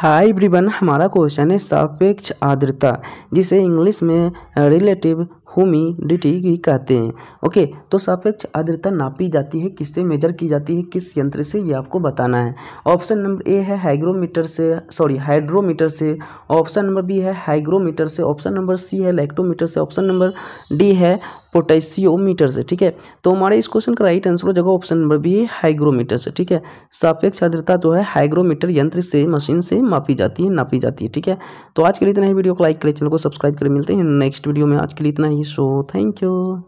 high ब्रिबन हमारा question है सापेक्ष आर्द्रता जिसे इंग्लिश में रिलेटिव हुमिडिटी भी कहते हैं ओके तो सापेक्ष आर्द्रता नापी जाती है किससे मेजर की जाती है किस यंत्र से ये आपको बताना है ऑप्शन नंबर ए है हाइग्रोमीटर से सॉरी हाइड्रोमीटर से ऑप्शन नंबर बी है हाइग्रोमीटर से ऑप्शन नंबर सी है लैक्टोमीटर से ऑप्शन नंबर डी है पोटेशियोमीटर से ठीक है तो हमारे इस क्वेश्चन का राइट आंसर हो जाएगा ऑप्शन नंबर बी हाइग्रोमीटर से ठीक है सापेक्ष आद्रता जो है हाइग्रोमीटर यंत्र से मशीन से मापी जाती है नापी जाती है ठीक है तो आज के लिए इतना ही वीडियो को लाइक करें चैनल को सब्सक्राइब करें मिलते हैं नेक्स्ट वीडियो में आज के लिए इतना ही सो थैंक यू